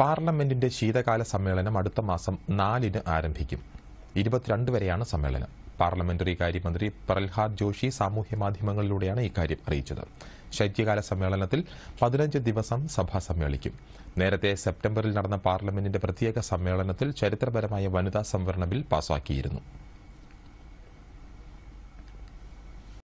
പാർലമെന്റിന്റെ ശീതകാല സമ്മേളനം അടുത്ത മാസം നാലിന് ആരംഭിക്കും ഇരുപത്തിരണ്ട് വരെയാണ് സമ്മേളനം പാർലമെന്ററി കാര്യമന്ത്രി പ്രൽഹാദ് ജോഷി സാമൂഹ്യ മാധ്യമങ്ങളിലൂടെയാണ് ഇക്കാര്യം അറിയിച്ചത് ശൈത്യകാല സമ്മേളനത്തിൽ പതിനഞ്ച് ദിവസം സഭ സമ്മേളിക്കും നേരത്തെ സെപ്റ്റംബറിൽ നടന്ന പാർലമെന്റിന്റെ പ്രത്യേക സമ്മേളനത്തിൽ ചരിത്രപരമായ വനിതാ സംവരണ ബിൽ പാസാക്കിയിരുന്നു